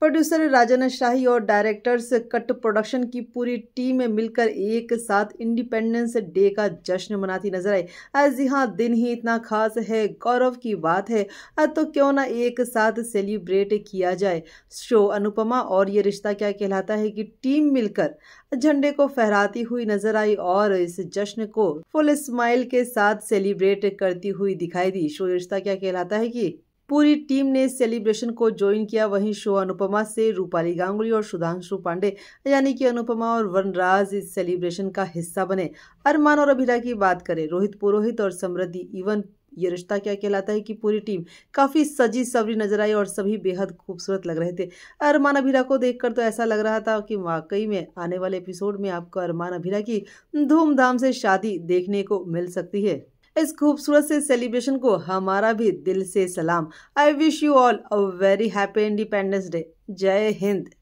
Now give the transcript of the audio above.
producer राजन शाही और directors cut production की पूरी टीम मिलकर एक साथ इंडिपेंडेंस डे का जश्न मनाती नजर आई आज हाँ दिन ही इतना खास है गौरव की बात है तो क्यों ना एक साथ सेलिब्रेट किया जाए शो अनुपमा और ये रिश्ता क्या कहलाता है कि टीम मिलकर झंडे को फहराती हुई नजर आई और इस जश्न को फुल स्माइल के साथ सेलिब्रेट करती हुई दिखाई दी शो रिश्ता क्या कहलाता है की पूरी टीम ने सेलिब्रेशन को ज्वाइन किया वहीं शो अनुपमा से रूपाली गांगुली और सुधांशु पांडे यानी कि अनुपमा और वनराज इस सेलिब्रेशन का हिस्सा बने अरमान और अभिरा की बात करें रोहित पुरोहित और समृद्धि इवन ये रिश्ता क्या कहलाता है कि पूरी टीम काफ़ी सजी सवरी नजर आई और सभी बेहद खूबसूरत लग रहे थे अरमान अभिरा को देखकर तो ऐसा लग रहा था कि वाकई में आने वाले एपिसोड में आपको अरमान अभिरा की धूमधाम से शादी देखने को मिल सकती है इस खूबसूरत से सेलिब्रेशन को हमारा भी दिल से सलाम I wish you all a very happy Independence Day जय हिंद